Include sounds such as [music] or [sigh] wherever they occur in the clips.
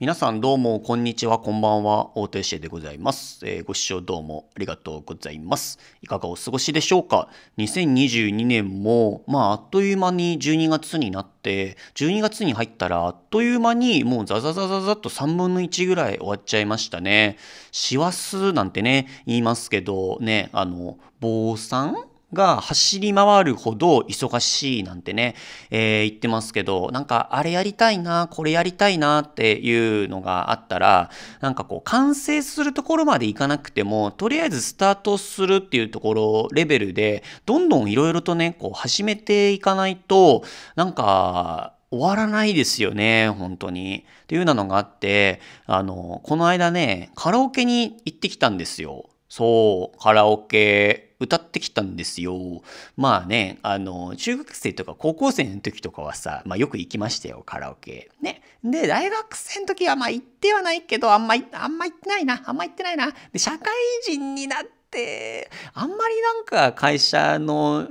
皆さんどうも、こんにちは、こんばんは、大手シェでございます、えー、ご視聴どうもありがとうございます。いかがお過ごしでしょうか ?2022 年も、まあ、あっという間に12月になって、12月に入ったらあっという間にもうザザザザザっと3分の1ぐらい終わっちゃいましたね。師走なんてね、言いますけど、ね、あの、坊さんが走り回るほど忙しいなんてね、えー、言ってますけど、なんかあれやりたいな、これやりたいなっていうのがあったら、なんかこう完成するところまでいかなくても、とりあえずスタートするっていうところレベルで、どんどんいろいろとね、こう始めていかないと、なんか、終わらないですよね、本当に。っていうようなのがあって、あの、この間ね、カラオケに行ってきたんですよ。そう、カラオケ歌ってきたんですよ。まあね、あの、中学生とか高校生の時とかはさ、まあよく行きましたよ、カラオケ。ね。で、大学生の時はまあ行ってはないけど、あんま、あんま行ってないな、あんま行ってないな。で、社会人になって、あんまりなんか会社の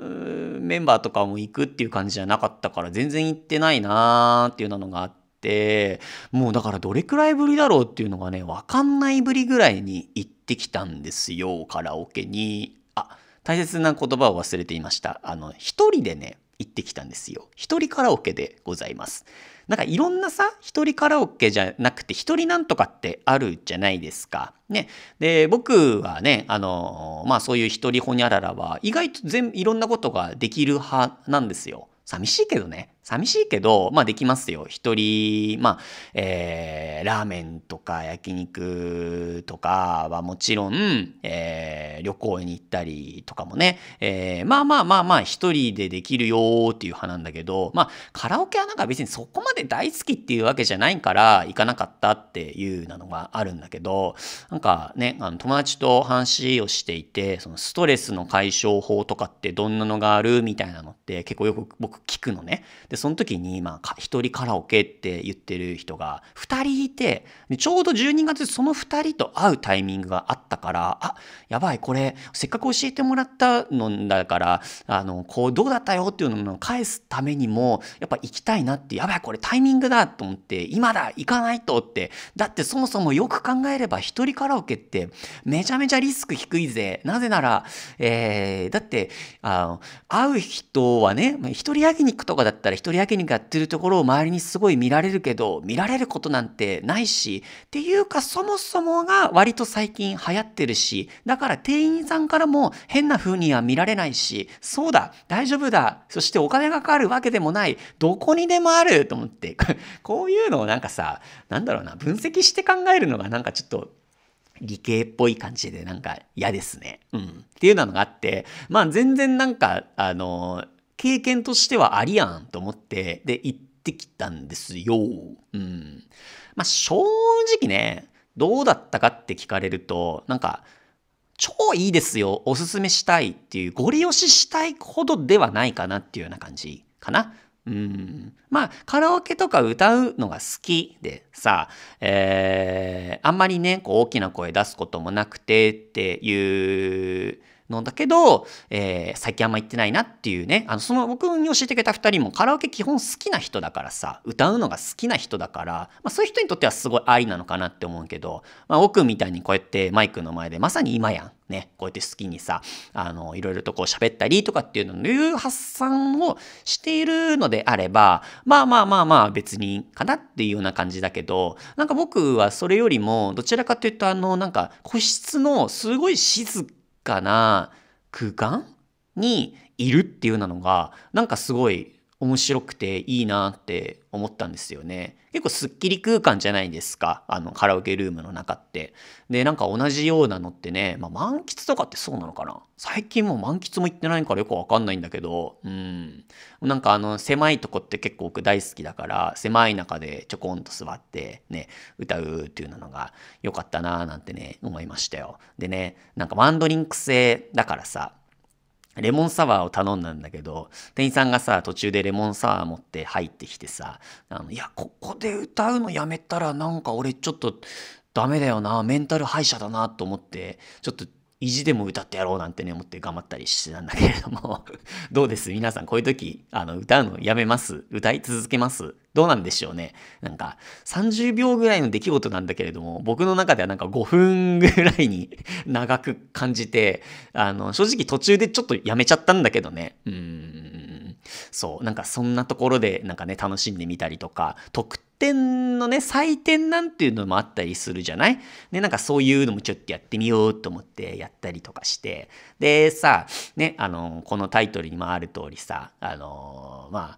メンバーとかも行くっていう感じじゃなかったから全然行ってないなーっていうのがあってもうだからどれくらいぶりだろうっていうのがね分かんないぶりぐらいに行っってきたんですよ、カラオケに。あ、大切な言葉を忘れていました。あの、一人でね、行ってきたんですよ。一人カラオケでございます。なんかいろんなさ、一人カラオケじゃなくて、一人なんとかってあるじゃないですか。ね。で、僕はね、あの、まあそういう一人ほにゃららは、意外と全、いろんなことができる派なんですよ。寂しいけどね。寂しいけど、まあできますよ。一人、まあ、えー、ラーメンとか焼肉とかはもちろん、えー、旅行に行ったりとかもね、えー、まあまあまあまあ一人でできるよーっていう派なんだけど、まあカラオケはなんか別にそこまで大好きっていうわけじゃないから行かなかったっていうなのがあるんだけど、なんかね、あの友達と話をしていて、そのストレスの解消法とかってどんなのがあるみたいなのって結構よく僕聞くのね。で、その時に、まあ、一人カラオケって言ってる人が2人いて、ちょうど12月その2人と会うタイミングがあったから、あ、やばい、これ、せっかく教えてもらったのだから、あの、こう、どうだったよっていうのを返すためにも、やっぱ行きたいなって、やばい、これタイミングだと思って、今だ、行かないとって、だってそもそもよく考えれば一人カラオケってめちゃめちゃリスク低いぜ。なぜなら、えー、だって、あの、会う人はね、一人焼肉とかだったら一人だけにやってるところを周りにすごい見られるけど、見られることなんてないし、っていうかそもそもが割と最近流行ってるし、だから店員さんからも変な風には見られないし、そうだ、大丈夫だ、そしてお金がかかるわけでもない、どこにでもあると思って、[laughs] こういうのをなんかさ、なんだろうな、分析して考えるのがなんかちょっと、理系っぽい感じでなんか嫌ですね。うん。っていうのがあって、まあ全然なんか、あの、経験としてはありやんと思って、で、行ってきたんですよ。うん。まあ、正直ね、どうだったかって聞かれると、なんか、超いいですよ、おすすめしたいっていう、ご利用ししたいほどではないかなっていうような感じかな。うん。まあ、カラオケとか歌うのが好きでさ、えー、あんまりね、こう大きな声出すこともなくてっていうのだけど、えー、最近あんま行ってないなっていうね、あの、その僕に教えてくれた2人もカラオケ基本好きな人だからさ、歌うのが好きな人だから、まあ、そういう人にとってはすごい愛なのかなって思うけど、まあ、奥みたいにこうやってマイクの前で、まさに今やん。ね、こうやって好きにさ、あの、いろいろとこう喋ったりとかっていうののいう発散をしているのであれば、まあまあまあまあ別にかなっていうような感じだけど、なんか僕はそれよりも、どちらかというとあの、なんか個室のすごい静かかな空間にいるっていうなのがなんかすごい面白くていいなって思ったんですよね。結構すっきり空間じゃないですか。あの、カラオケルームの中って。で、なんか同じようなのってね、まあ、満喫とかってそうなのかな最近もう満喫も行ってないからよくわかんないんだけど、うん。なんかあの、狭いとこって結構僕大好きだから、狭い中でちょこんと座ってね、歌うっていうのが良かったなーなんてね、思いましたよ。でね、なんかワンドリンク制だからさ、レモンサワーを頼んだんだけど、店員さんがさ、途中でレモンサワー持って入ってきてさ、あのいや、ここで歌うのやめたらなんか俺ちょっとダメだよな、メンタル敗者だなと思って、ちょっと意地でも歌ってやろうなんてね、思って頑張ったりしてたんだけれども [laughs] どうです皆さん、こういう時、あの、歌うのやめます歌い続けますどうなんでしょうねなんか、30秒ぐらいの出来事なんだけれども、僕の中ではなんか5分ぐらいに [laughs] 長く感じて、あの、正直途中でちょっとやめちゃったんだけどね。うん。そう、なんかそんなところでなんかね、楽しんでみたりとか、特点のね、採点なんていうのもあったりするじゃないね、なんかそういうのもちょっとやってみようと思ってやったりとかして。で、さ、ね、あの、このタイトルにもある通りさ、あの、まあ、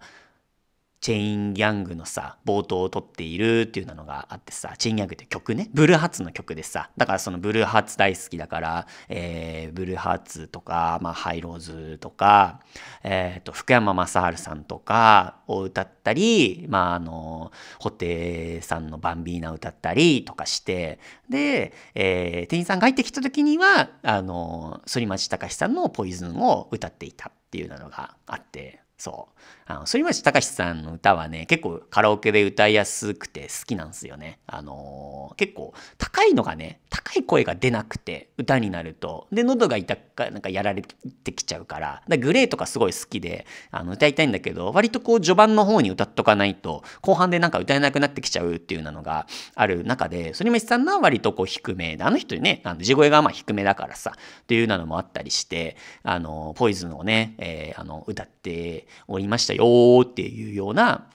チェインギャングのさ、冒頭を撮っているっていうのがあってさ、チェインギャングって曲ね、ブルーハーツの曲でさ、だからそのブルーハーツ大好きだから、えー、ブルーハーツとか、まあ、ハイローズとか、えっ、ー、と、福山雅治さんとかを歌ったり、まあ、あの、布袋さんのバンビーナ歌ったりとかして、で、えー、店員さんが入ってきた時には、あの、反町隆史さんのポイズンを歌っていたっていうのがあって、そう。あの、反町隆史さんの歌はね、結構カラオケで歌いやすくて好きなんですよね。あのー、結構高いのがね、高い声が出なくて歌になると、で、喉が痛くなんかやられてきちゃうから、グレーとかすごい好きで、あの、歌いたいんだけど、割とこう序盤の方に歌っとかないと、後半でなんか歌えなくなってきちゃうっていうのがある中で、反町さんのは割とこう低めで、あの人ね、あの地声がまあ低めだからさ、っていうなのもあったりして、あの、ポイズンをね、えー、あの、歌っておりましたよっていうような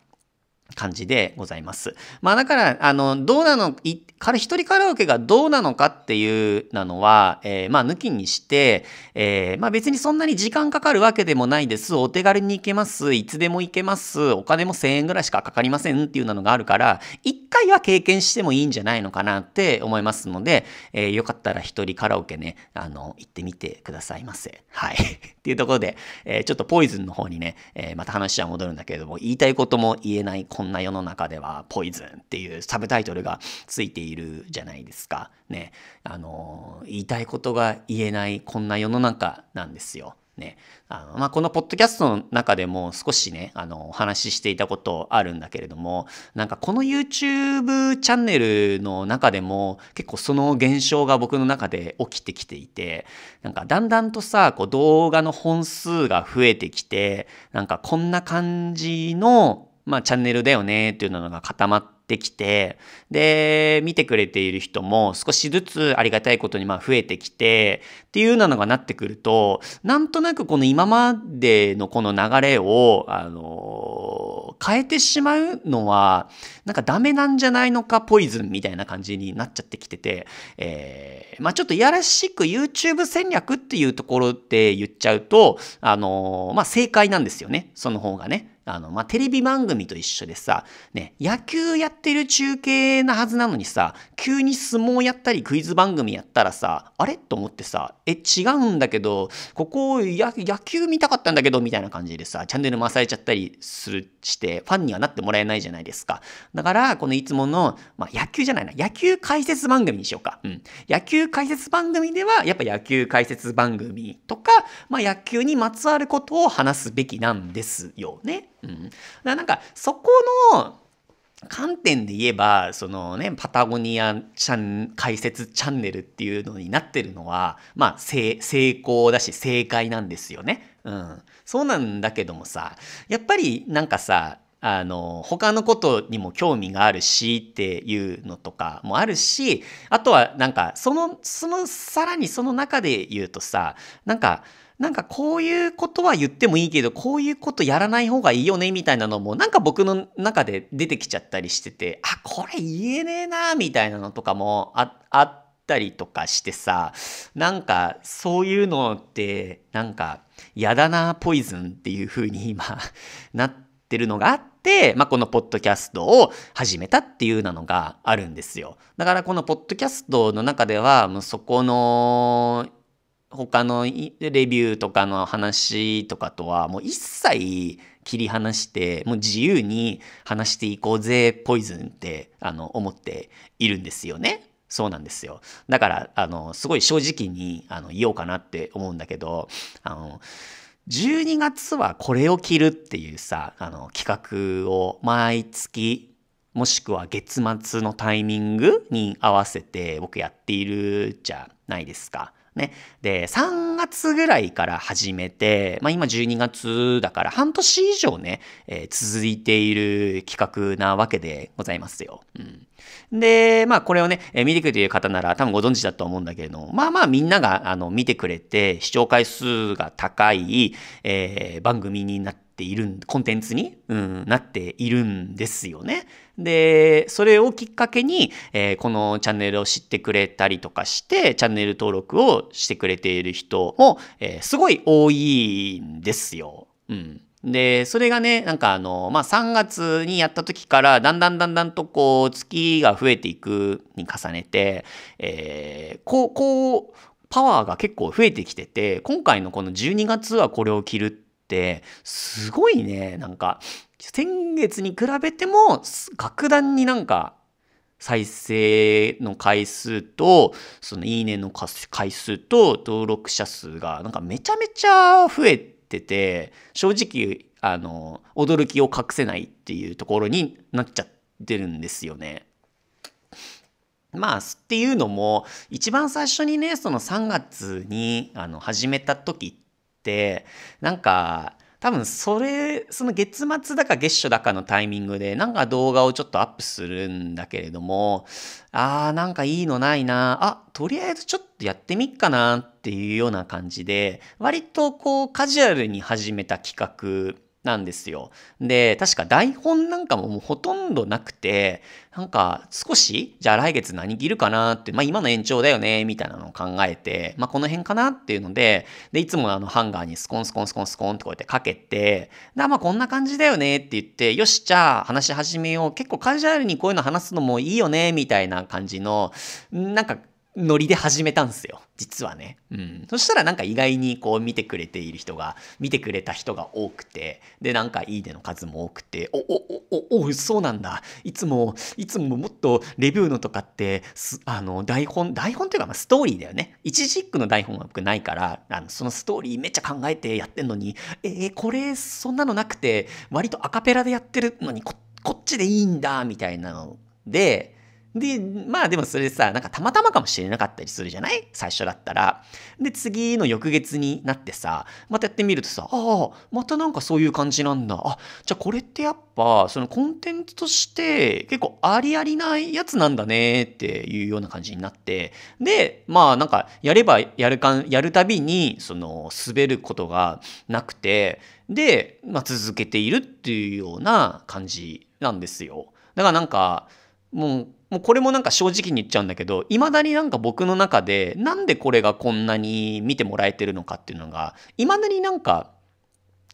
感じでございます。まあだから、あの、どうなの、い、から、一人カラオケがどうなのかっていうなのは、えー、まあ抜きにして、えー、まあ別にそんなに時間かかるわけでもないです。お手軽に行けます。いつでも行けます。お金も1000円ぐらいしかかかりませんっていうのがあるから、一回は経験してもいいんじゃないのかなって思いますので、えー、よかったら一人カラオケね、あの、行ってみてくださいませ。はい。[laughs] っていうところで、えー、ちょっとポイズンの方にね、えー、また話は戻るんだけれども、言いたいことも言えない、こんな世の中ではポイズンっていうサブタイトルがついているじゃないですか。ね。あの、言いたいことが言えないこんな世の中なんですよ。ねあのまあ、このポッドキャストの中でも少しねあのお話ししていたことあるんだけれどもなんかこの YouTube チャンネルの中でも結構その現象が僕の中で起きてきていてなんかだんだんとさこう動画の本数が増えてきてなんかこんな感じのまあ、チャンネルだよねっていうのが固まってきて、で、見てくれている人も少しずつありがたいことにま増えてきて、っていうようなのがなってくると、なんとなくこの今までのこの流れを、あのー、変えてしまうのは、なんかダメなんじゃないのか、ポイズンみたいな感じになっちゃってきてて、えー、まあ、ちょっといやらしく YouTube 戦略っていうところで言っちゃうと、あのー、まあ、正解なんですよね、その方がね。あの、まあ、テレビ番組と一緒でさ、ね、野球やってる中継なはずなのにさ、急に相撲やったりクイズ番組やったらさ、あれと思ってさ、え、違うんだけど、ここや、野球見たかったんだけど、みたいな感じでさ、チャンネル回されちゃったりする、して、ファンにはなってもらえないじゃないですか。だから、このいつもの、まあ、野球じゃないな、野球解説番組にしようか。うん。野球解説番組では、やっぱ野球解説番組とか、まあ、野球にまつわることを話すべきなんですよね。うん、だなんかそこの観点で言えばそのねパタゴニアチャン解説チャンネルっていうのになってるのはまあ成功だし正解なんですよね。うん、そうなんだけどもさやっぱりなんかさあの他のことにも興味があるしっていうのとかもあるしあとはなんかそのそのさらにその中で言うとさなんかなんかこういうことは言ってもいいけど、こういうことやらない方がいいよね、みたいなのも、なんか僕の中で出てきちゃったりしてて、あ、これ言えねえな、みたいなのとかもあったりとかしてさ、なんかそういうのって、なんかやだな、ポイズンっていう風に今なってるのがあって、まあ、このポッドキャストを始めたっていうなのがあるんですよ。だからこのポッドキャストの中では、もうそこの他のレビューとかの話とかとはもう一切切り離してもう自由に話していこうぜポイズンってあの思っているんですよね。そうなんですよ。だからあのすごい正直にあの言おうかなって思うんだけどあの12月はこれを着るっていうさあの企画を毎月もしくは月末のタイミングに合わせて僕やっているじゃないですか。ね。で、3月ぐらいから始めて、まあ今12月だから半年以上ね、えー、続いている企画なわけでございますよ。うん、で、まあこれをね、えー、見てくれている方なら多分ご存知だと思うんだけれども、まあまあみんながあの見てくれて視聴回数が高い、えー、番組になってているコンテンツに、うん、なっているんですよね。で、それをきっかけに、えー、このチャンネルを知ってくれたりとかして、チャンネル登録をしてくれている人も、えー、すごい多いんですよ。うん。で、それがね、なんかあの、まあ、3月にやった時から、だんだんだんだんとこう、月が増えていくに重ねて、えー、こう、こう、パワーが結構増えてきてて、今回のこの12月はこれを着るって、すごいね、なんか、先月に比べても、格段になんか、再生の回数と、そのいいねの回数と、登録者数が、なんかめちゃめちゃ増えてて、正直、あの、驚きを隠せないっていうところになっちゃってるんですよね。まあ、っていうのも、一番最初にね、その3月に、あの、始めた時って、ってなんか多分それその月末だか月初だかのタイミングでなんか動画をちょっとアップするんだけれどもあーなんかいいのないなあとりあえずちょっとやってみっかなっていうような感じで割とこうカジュアルに始めた企画なんですよ。で、確か台本なんかももうほとんどなくて、なんか少し、じゃあ来月何着るかなって、まあ今の延長だよね、みたいなのを考えて、まあこの辺かなっていうので、で、いつもあのハンガーにスコンスコンスコンスコンってこうやってかけて、まあこんな感じだよねって言って、よし、じゃあ話し始めよう。結構カジュアルにこういうの話すのもいいよね、みたいな感じの、なんかノリで始めたんですよ実はね、うん、そしたらなんか意外にこう見てくれている人が見てくれた人が多くてでなんか「いいね」の数も多くて「おおおおおそうなんだいつもいつももっとレビューのとかってあの台本台本というかまあストーリーだよね一字一句の台本は僕ないからあのそのストーリーめっちゃ考えてやってんのにえー、これそんなのなくて割とアカペラでやってるのにこ、こっちでいいんだみたいなので。で、まあでもそれさ、なんかたまたまかもしれなかったりするじゃない最初だったら。で、次の翌月になってさ、またやってみるとさ、ああ、またなんかそういう感じなんだ。あ、じゃあこれってやっぱ、そのコンテンツとして結構ありありないやつなんだねっていうような感じになって、で、まあなんかやればやるかん、やるたびに、その滑ることがなくて、で、まあ続けているっていうような感じなんですよ。だからなんか、もうもうこれもなんか正直に言っちゃうんだけど、未だになんか僕の中で、なんでこれがこんなに見てもらえてるのかっていうのが、未だになんか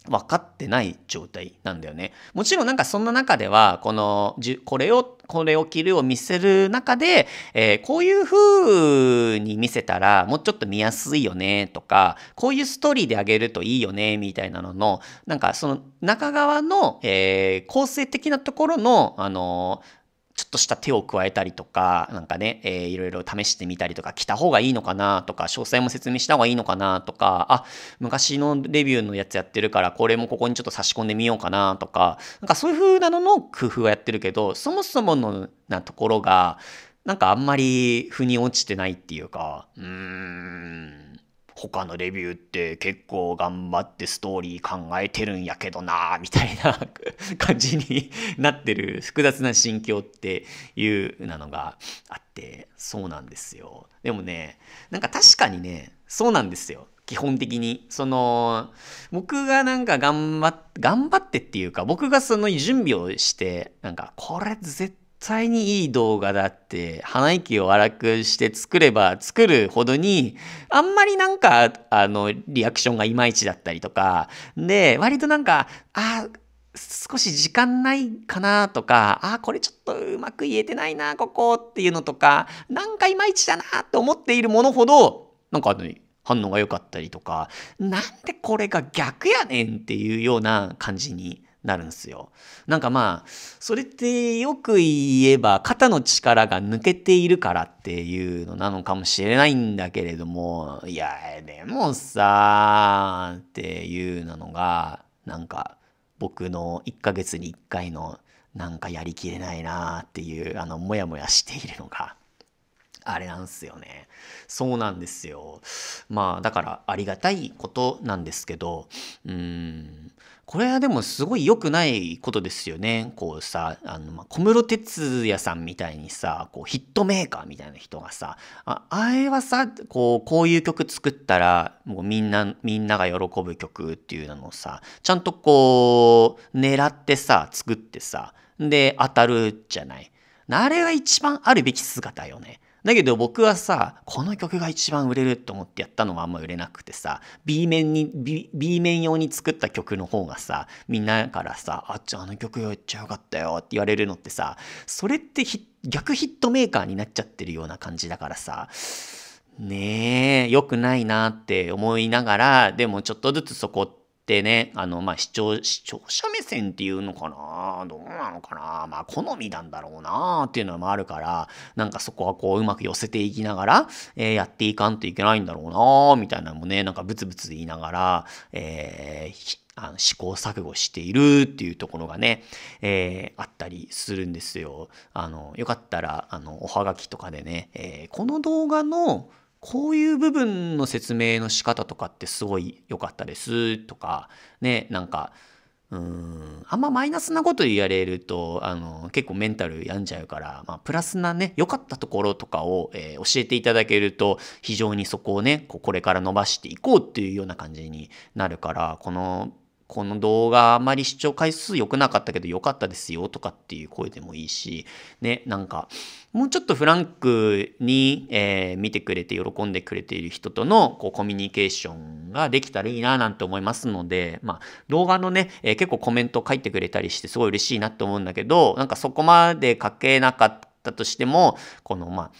分かってない状態なんだよね。もちろんなんかそんな中では、この、これを、これを着るを見せる中で、えー、こういう風に見せたらもうちょっと見やすいよねとか、こういうストーリーであげるといいよねみたいなのの、なんかその中側の、えー、構成的なところの、あのーちょっとした手を加えたりとか、なんかね、えー、いろいろ試してみたりとか、着た方がいいのかなとか、詳細も説明した方がいいのかなとか、あ、昔のレビューのやつやってるから、これもここにちょっと差し込んでみようかなとか、なんかそういう風なのの工夫はやってるけど、そもそものなところが、なんかあんまり腑に落ちてないっていうか、うーん。他のレビューって結構頑張ってストーリー考えてるんやけどなみたいな感じになってる複雑な心境っていうなのがあってそうなんですよでもねなんか確かにねそうなんですよ基本的にその僕がなんか頑張って頑張ってっていうか僕がその準備をしてなんかこれ絶対対にいい動画だって鼻息を荒くして作れば作るほどにあんまりなんかあのリアクションがいまいちだったりとかで割となんかあ少し時間ないかなとか、あ、これちょっとうまく言えてないな、ここっていうのとか、なんかいまいちだなって思っているものほど、なんかあの、反応が良かったりとか、なんでこれが逆やねんっていうような感じになるんすよ。なんかまあ、それってよく言えば肩の力が抜けているからっていうのなのかもしれないんだけれども、いや、でもさーっていうなのが、なんか僕の1ヶ月に1回のなんかやりきれないなーっていう、あの、モヤモヤしているのが。あれなんすよね。そうなんですよ。まあだからありがたいことなんですけど、うん、これはでもすごい良くないことですよね。こうさ、あの、ま小室哲哉さんみたいにさ、こうヒットメーカーみたいな人がさ、ああれはさ、こう、こういう曲作ったら、もうみんな、みんなが喜ぶ曲っていうのをさ、ちゃんとこう、狙ってさ、作ってさ、で、当たるじゃない。あれが一番あるべき姿よね。だけど僕はさ、この曲が一番売れると思ってやったのはあんま売れなくてさ、B 面に、B, B 面用に作った曲の方がさ、みんなからさ、あっちあの曲めっちゃよかったよって言われるのってさ、それって逆ヒットメーカーになっちゃってるような感じだからさ、ねえ、良くないなって思いながら、でもちょっとずつそこって、でね、あの、まあ、視聴、視聴者目線っていうのかなどうなのかなまあ、好みなんだろうなっていうのもあるから、なんかそこはこう、うまく寄せていきながら、えー、やっていかんといけないんだろうなみたいなのもね、なんかブツブツ言いながら、えー、あの試行錯誤しているっていうところがね、えー、あったりするんですよ。あの、よかったら、あの、おはがきとかでね、えこの動画の、こういう部分の説明の仕方とかってすごい良かったですとか、ね、なんか、うん、あんまマイナスなこと言われると、あの、結構メンタル病んじゃうから、まあ、プラスなね、良かったところとかを、えー、教えていただけると、非常にそこをね、ここれから伸ばしていこうっていうような感じになるから、このこの動画あまり視聴回数良くなかったけど良かったですよとかっていう声でもいいし、ね、なんか、もうちょっとフランクに、えー、見てくれて喜んでくれている人とのこうコミュニケーションができたらいいななんて思いますので、まあ、動画のね、えー、結構コメント書いてくれたりしてすごい嬉しいなって思うんだけど、なんかそこまで書けなかったとしても、このまあ、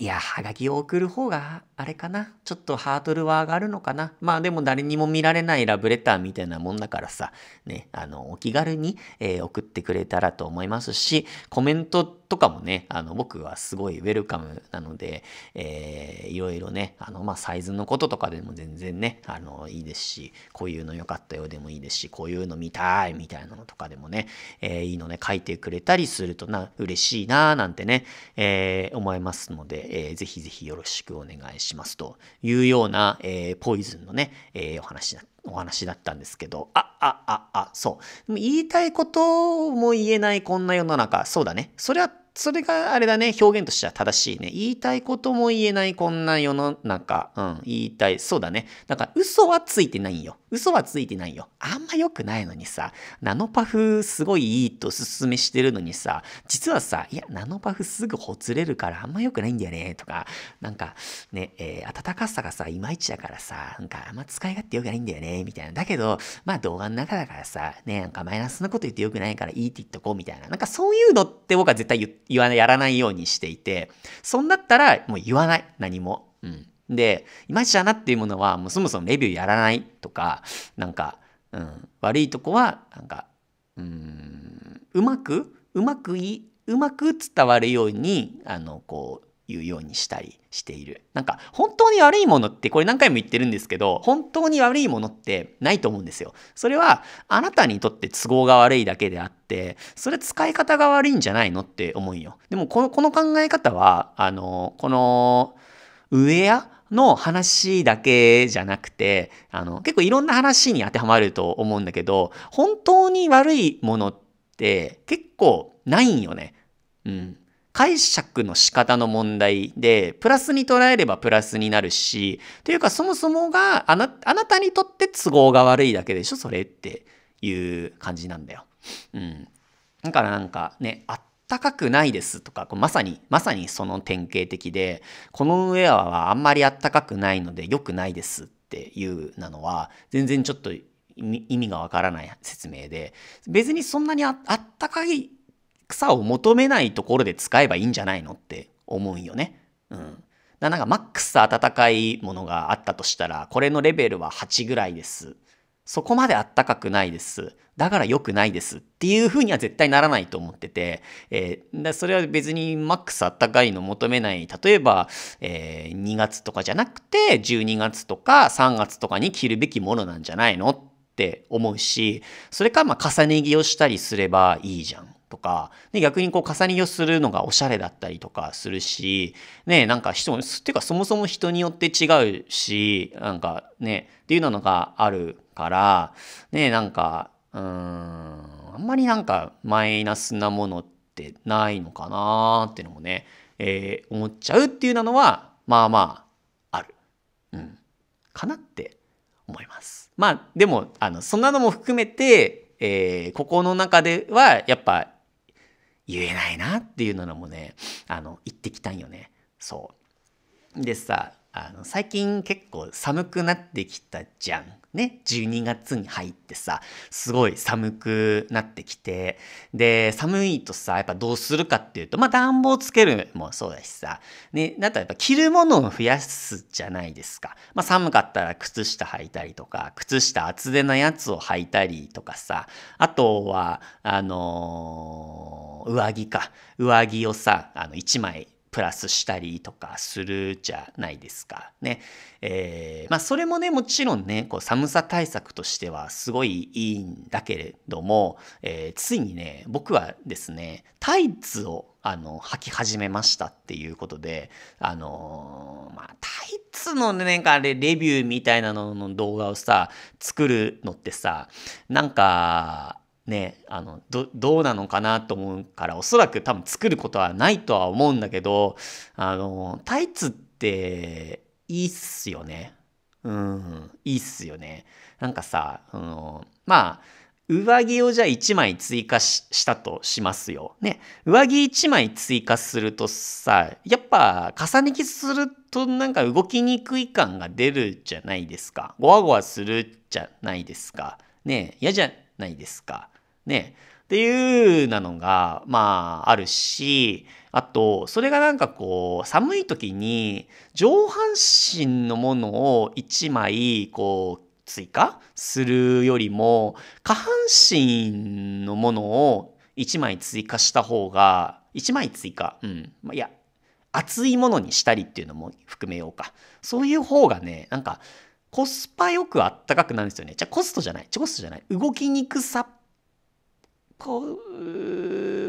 いや、はがきを送る方があれかなちょっとハードルは上がるのかなまあでも誰にも見られないラブレターみたいなもんだからさ、ね、あの、お気軽に、えー、送ってくれたらと思いますし、コメントとかもね、あの、僕はすごいウェルカムなので、えー、いろいろね、あの、まあ、サイズのこととかでも全然ね、あの、いいですし、こういうの良かったよでもいいですし、こういうの見たいみたいなのとかでもね、えー、いいのね、書いてくれたりするとな、嬉しいなぁなんてね、えー、思いますので、えー、ぜひぜひよろしくお願いします。しますというような、えー、ポイズンのね、えー、お話だお話だったんですけど、あ、あ、あ、あ、そう。言いたいことも言えないこんな世の中、そうだね。それはそれがあれだね、表現としては正しいね。言いたいことも言えないこんな世の中。うん、言いたい。そうだね。なんか嘘はついてないよ。嘘はついてないよ。あんま良くないのにさ、ナノパフすごいいいとおすすめしてるのにさ、実はさ、いや、ナノパフすぐほつれるからあんま良くないんだよね、とか、なんかね、えー、暖かさがさ、いまいちだからさ、なんかあんま使い勝手良くないんだよね、みたいな。だけど、まあ動画の中だからさ、ね、なんかマイナスなこと言って良くないからいいって言っとこう、みたいな。なんかそういうのって僕は絶対言って言わない、やらないようにしていて、そんだったらもう言わない、何も。うん。で、いまいちだなっていうものは、もうそもそもレビューやらないとか、なんか、うん、悪いとこは、なんか、うん、うまく、うまくい、うまく伝わるように、あの、こう、いうようにしたりしている。なんか本当に悪いものってこれ何回も言ってるんですけど本当に悪いものってないと思うんですよ。それはあなたにとって都合が悪いだけであってそれ使い方が悪いんじゃないのって思うよ。でもこのこの考え方はあのこのウェアの話だけじゃなくてあの結構いろんな話に当てはまると思うんだけど本当に悪いものって結構ないんよね。うん、解釈の仕方の問題で、プラスに捉えればプラスになるし、というかそもそもがあな、あなたにとって都合が悪いだけでしょ、それっていう感じなんだよ。うん。だからなんかね、あったかくないですとか、まさに、まさにその典型的で、このウェアはあんまりあったかくないので良くないですっていうなのは、全然ちょっと意味がわからない説明で、別にそんなにあったかい草を求めないところで使えばいいんじゃないのって思うよね。うん。だなんかマックス暖かいものがあったとしたら、これのレベルは8ぐらいです。そこまで暖かくないです。だから良くないですっていうふうには絶対ならないと思ってて、えー、それは別にマックス暖かいの求めない。例えば、えー、2月とかじゃなくて、12月とか3月とかに着るべきものなんじゃないのって思うし、それかまあ重ね着をしたりすればいいじゃん。とか、で、逆にこう、重ね着をするのがおしゃれだったりとかするし、ね、なんか人、っていうかそもそも人によって違うし、なんかね、っていうのがあるから、ね、なんか、うーん、あんまりなんかマイナスなものってないのかなーっていうのもね、えー、思っちゃうっていうのは、まあまあ、ある。うん。かなって思います。まあ、でも、あの、そんなのも含めて、えー、ここの中では、やっぱ言えないなっていうのもねあの言ってきたんよねそうでさあの最近結構寒くなってきたじゃん。ね、12月に入ってさ、すごい寒くなってきて、で、寒いとさ、やっぱどうするかっていうと、まあ暖房つけるもそうだしさ、ね、だとやっぱ着るものを増やすじゃないですか。まあ寒かったら靴下履いたりとか、靴下厚手のやつを履いたりとかさ、あとは、あのー、上着か。上着をさ、あの1枚プラスしたりとかするじゃないですか。ね。えー、まあそれもね、もちろんね、こう寒さ対策としてはすごいいいんだけれども、えー、ついにね、僕はですね、タイツをあの履き始めましたっていうことで、あのー、まあ、タイツのね、なんかレビューみたいなのの動画をさ、作るのってさ、なんか、ね、あのどどうなのかなと思うからおそらく多分作ることはないとは思うんだけどあのタイツっていいっすよねうんいいっすよねなんかさあのまあ上着をじゃあ1枚追加したとしますよ。ね。上着1枚追加するとさ、やっぱ重ね着するとなんか動きにくい感が出るじゃないですか。ゴワゴワするじゃないですか。ね。嫌じゃないですか。ね、っていうなのが、まあ、あるし、あと、それがなんかこう、寒い時に、上半身のものを一枚、こう、追加するよりも、下半身のものを一枚追加した方が、一枚追加、うん。いや、熱いものにしたりっていうのも含めようか。そういう方がね、なんか、コスパよくあったかくなるんですよね。じゃあコストじゃない。コストじゃない。動きにくさっこ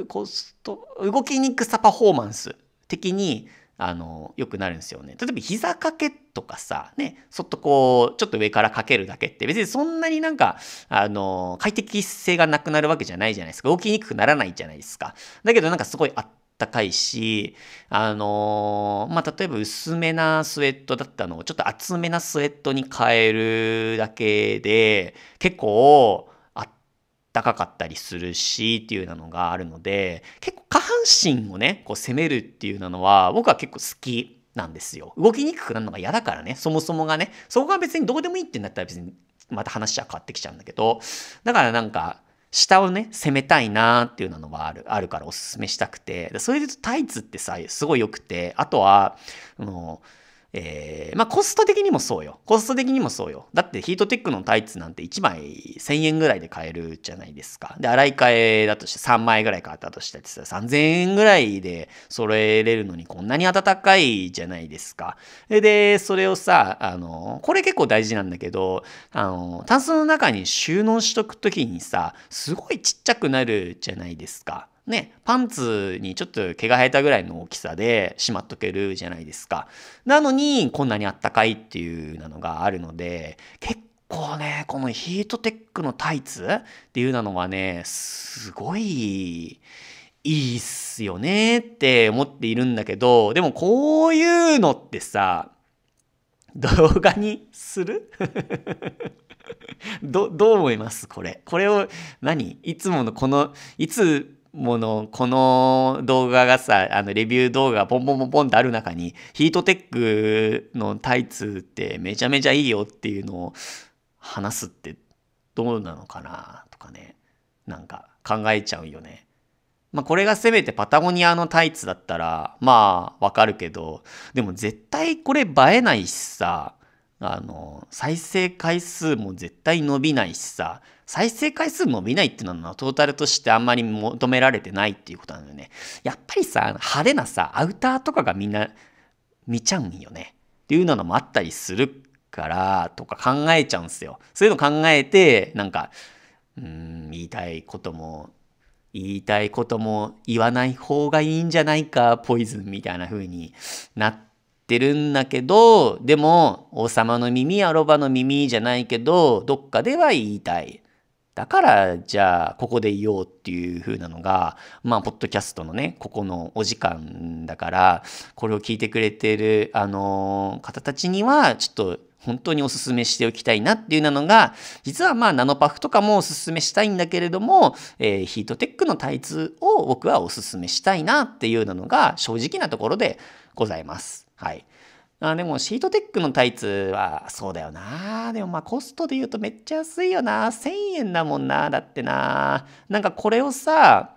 うコスト動きにくさパフォーマンス的にあの良くなるんですよね。例えば膝掛けとかさ、ね、そっとこうちょっと上からかけるだけって別にそんなになんかあの快適性がなくなるわけじゃないじゃないですか動きにくくならないじゃないですか。だけどなんかすごいあったかいしあのまあ例えば薄めなスウェットだったのをちょっと厚めなスウェットに変えるだけで結構高かったりするしっていうのがあるので結構下半身をねこう攻めるっていうのは僕は結構好きなんですよ動きにくくなるのが嫌だからねそもそもがねそこが別にどうでもいいってなったら別にまた話は変わってきちゃうんだけどだからなんか下をね攻めたいなーっていうのはあるあるからおすすめしたくてそれでタイツってさすごい良くてあとはあの、うんえー、まあコスト的にもそうよ。コスト的にもそうよ。だってヒートテックのタイツなんて1枚1000円ぐらいで買えるじゃないですか。で、洗い替えだとして3枚ぐらい買ったとしたら3000円ぐらいで揃えれるのにこんなに暖かいじゃないですか。で、それをさ、あの、これ結構大事なんだけど、あの、タンスの中に収納しとくときにさ、すごいちっちゃくなるじゃないですか。ね、パンツにちょっと毛が生えたぐらいの大きさでしまっとけるじゃないですか。なのに、こんなにあったかいっていうなのがあるので、結構ね、このヒートテックのタイツっていうのはね、すごい、いいっすよねって思っているんだけど、でもこういうのってさ、動画にする [laughs] ど、どう思いますこれ。これを何、いつものこの、いつもの、この動画がさ、あの、レビュー動画ポンポンポンポンってある中に、ヒートテックのタイツってめちゃめちゃいいよっていうのを話すってどうなのかなとかね、なんか考えちゃうよね。まあ、これがせめてパタゴニアのタイツだったら、まあ、わかるけど、でも絶対これ映えないしさ、あの、再生回数も絶対伸びないしさ、再生回数も見ないっていうのはトータルとしてあんまり求められてないっていうことなのよね。やっぱりさ、派手なさ、アウターとかがみんな見ちゃうんよね。っていうのもあったりするからとか考えちゃうんすよ。そういうの考えて、なんか、うん、言いたいことも、言いたいことも言わない方がいいんじゃないか、ポイズンみたいな風になっててるんだけど、でも、王様の耳アロバの耳じゃないけど、どっかでは言いたい。だから、じゃあ、ここでいようっていう風なのが、まあ、ポッドキャストのね、ここのお時間だから、これを聞いてくれてる、あのー、方たちには、ちょっと、本当におすすめしておきたいなっていうのが、実はまあ、ナノパフとかもおすすめしたいんだけれども、えー、ヒートテックのタイツを僕はおすすめしたいなっていうのが、正直なところでございます。はい。あでもシートテックのタイツはそうだよな。でもまあコストで言うとめっちゃ安いよな。1000円だもんな。だってな。なんかこれをさ、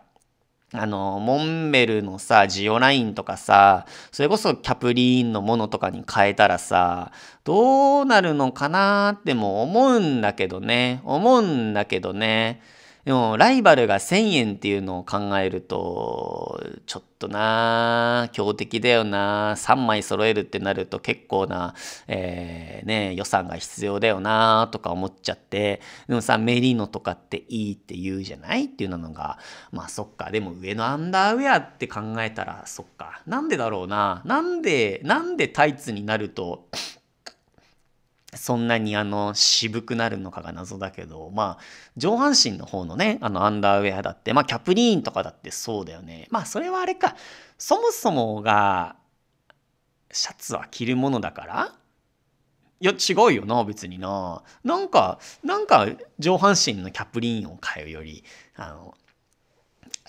あの、モンベルのさ、ジオラインとかさ、それこそキャプリーンのものとかに変えたらさ、どうなるのかなっても思うんだけどね。思うんだけどね。でも、ライバルが1000円っていうのを考えると、ちょっとな強敵だよな3枚揃えるってなると結構な、えー、ね、予算が必要だよなとか思っちゃって、でもさ、メリノとかっていいって言うじゃないっていうのが、まあそっか、でも上のアンダーウェアって考えたら、そっか、なんでだろうななんで、なんでタイツになると、そんなにあの渋くなるのかが謎だけど、まあ、上半身の方のね、あのアンダーウェアだって、まあ、キャプリーンとかだってそうだよね。まあ、それはあれか。そもそもが、シャツは着るものだからいや、違うよな、別にな。なんか、なんか、上半身のキャプリーンを買うより、あの、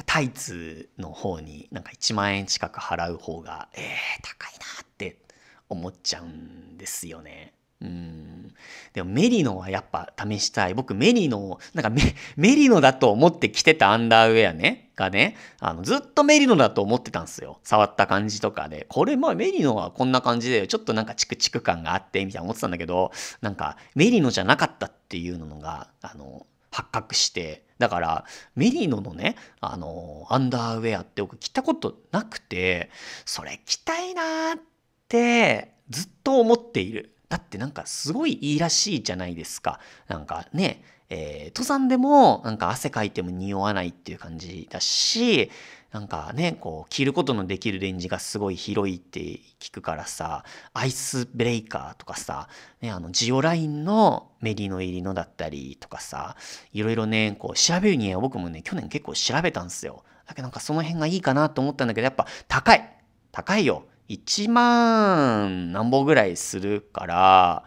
タイツの方になんか1万円近く払う方が、えー、高いなって思っちゃうんですよね。うん。でもメリノはやっぱ試したい。僕メリノ、なんかメメリノだと思って着てたアンダーウェアね、がね、あのずっとメリノだと思ってたんですよ。触った感じとかで。これまあメリノはこんな感じで、ちょっとなんかチクチク感があって、みたいな思ってたんだけど、なんかメリノじゃなかったっていうのが、あの、発覚して、だからメリノのね、あの、アンダーウェアって僕着たことなくて、それ着たいなーってずっと思っている。だってなんかすごいいいらしいじゃないですか。なんかね、えー、登山でもなんか汗かいても匂わないっていう感じだし、なんかね、こう、着ることのできるレンジがすごい広いって聞くからさ、アイスブレイカーとかさ、ね、あの、ジオラインのメリノ入りのだったりとかさ、いろいろね、こう、調べるには僕もね、去年結構調べたんですよ。だけどなんかその辺がいいかなと思ったんだけど、やっぱ高い高いよ1万何本ぐらいするから、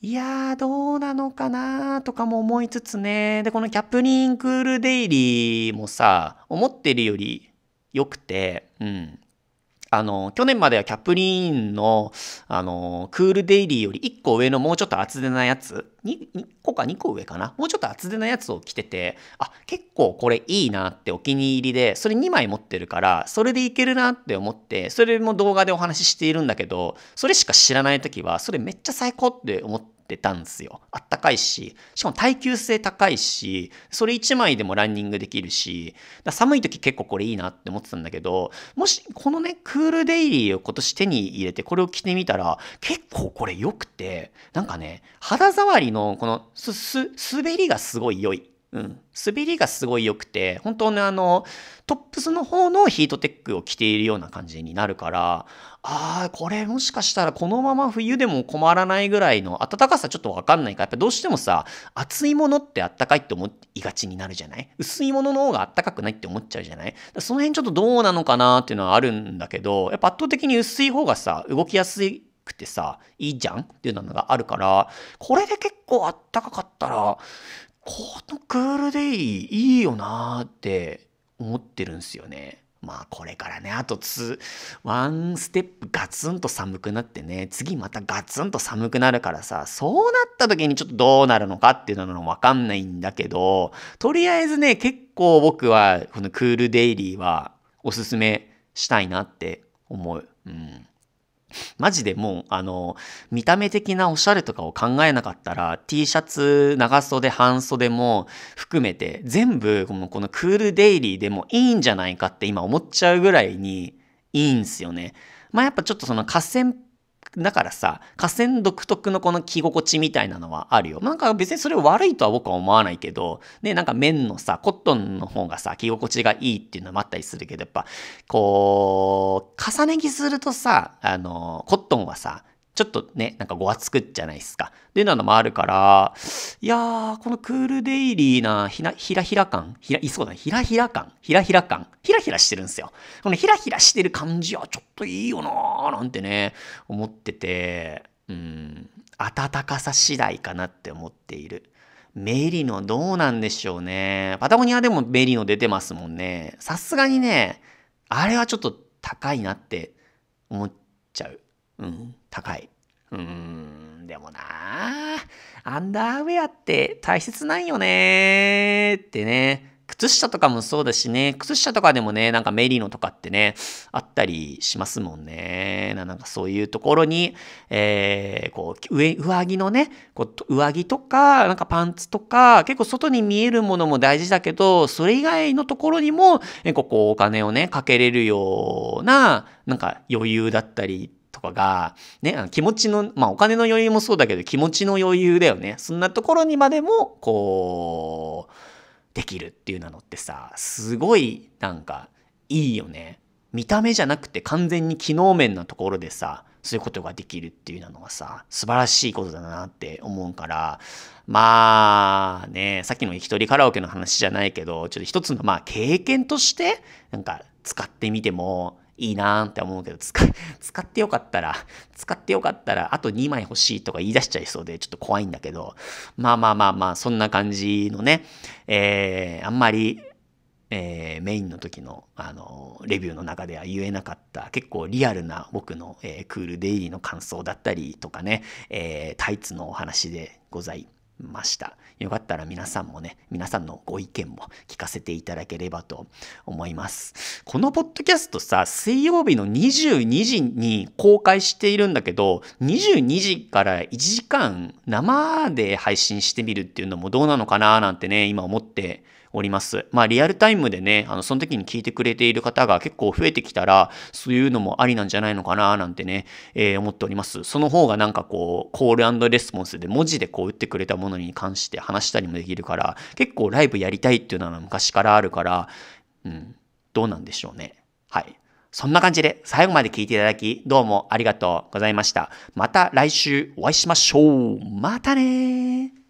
いやー、どうなのかなーとかも思いつつね。で、このキャップリンクールデイリーもさ、思ってるより良くて、うん。あの、去年まではキャプリーンの、あの、クールデイリーより1個上のもうちょっと厚手なやつ、1個か2個上かな、もうちょっと厚手なやつを着てて、あ、結構これいいなってお気に入りで、それ2枚持ってるから、それでいけるなって思って、それも動画でお話ししているんだけど、それしか知らない時は、それめっちゃ最高って思って、ってたんですよ。あったかいし、しかも耐久性高いし、それ1枚でもランニングできるし、寒い時結構これいいなって思ってたんだけど、もしこのね、クールデイリーを今年手に入れてこれを着てみたら、結構これ良くて、なんかね、肌触りのこのす、す、滑りがすごい良い。うん。滑りがすごい良くて、本当ね、あの、トップスの方のヒートテックを着ているような感じになるから、ああ、これもしかしたらこのまま冬でも困らないぐらいの暖かさちょっとわかんないから、やっぱどうしてもさ、熱いものってあったかいって思いがちになるじゃない薄いものの方があったかくないって思っちゃうじゃないその辺ちょっとどうなのかなっていうのはあるんだけど、やっぱ圧倒的に薄い方がさ、動きやすいくてさ、いいじゃんっていうのがあるから、これで結構あったかかったら、このクールデイいいよなって思ってるんですよね。まあこれからね、あとつ、ワンステップガツンと寒くなってね、次またガツンと寒くなるからさ、そうなった時にちょっとどうなるのかっていうのもわかんないんだけど、とりあえずね、結構僕はこのクールデイリーはおすすめしたいなって思う。うん。マジでもう、あの、見た目的なおしゃれとかを考えなかったら、T シャツ、長袖、半袖も含めて、全部、このこのクールデイリーでもいいんじゃないかって今思っちゃうぐらいにいいんすよね。まあやっぱちょっとその合戦っだからさ、河川独特のこの着心地みたいなのはあるよ。なんか別にそれ悪いとは僕は思わないけど、ね、なんか綿のさ、コットンの方がさ、着心地がいいっていうのもあったりするけど、やっぱ、こう、重ね着するとさ、あの、コットンはさ、ちょっとね、なんかごわつくじゃないですか。で、なのもあるから、いやー、このクールデイリーな、ひな、ひらひら感、ひら、いそうだね、ひらひら感、ひらひら感、ひらひらしてるんですよ。このひらひらしてる感じはちょっといいよなーなんてね、思ってて、うん、暖かさ次第かなって思っている。メリノどうなんでしょうね。パタゴニアでもメリノ出てますもんね。さすがにね、あれはちょっと高いなって思っちゃう。うん。高い。うーん、でもなアンダーウェアって大切なんよねってね。靴下とかもそうだしね、靴下とかでもね、なんかメリノとかってね、あったりしますもんね。なんかそういうところに、えー、こう、上、上着のね、こう上着とか、なんかパンツとか、結構外に見えるものも大事だけど、それ以外のところにも、ね、ここお金をね、かけれるような、なんか余裕だったりかが、ね、気持ちの、まあお金の余裕もそうだけど気持ちの余裕だよね。そんなところにまでも、こう、できるっていうなのってさ、すごいなんかいいよね。見た目じゃなくて完全に機能面なところでさ、そういうことができるっていうのはさ、素晴らしいことだなって思うから、まあね、さっきの行き取りカラオケの話じゃないけど、ちょっと一つのまあ経験として、なんか使ってみてもいいなーって思うけど、使、[laughs] 使ってよかったら、使ってよかったら、あと2枚欲しいとか言い出しちゃいそうで、ちょっと怖いんだけど、まあまあまあまあ、そんな感じのね、えー、あんまり、えー、メインの時の、あのレビューの中では言えなかった結構リアルな僕の、えー、クールデイリーの感想だったりとかね、えー、タイツのお話でございます。ました。よかったら皆さんもね、皆さんのご意見も聞かせていただければと思います。このポッドキャストさ、水曜日の22時に公開しているんだけど、22時から1時間生で配信してみるっていうのもどうなのかななんてね、今思っております。まあ、リアルタイムでね、あの、その時に聞いてくれている方が結構増えてきたら、そういうのもありなんじゃないのかな、なんてね、えー、思っております。その方がなんかこう、コールレスポンスで文字でこう打ってくれたものに関して話したりもできるから、結構ライブやりたいっていうのは昔からあるから、うん、どうなんでしょうね。はい。そんな感じで最後まで聞いていただき、どうもありがとうございました。また来週お会いしましょう。またね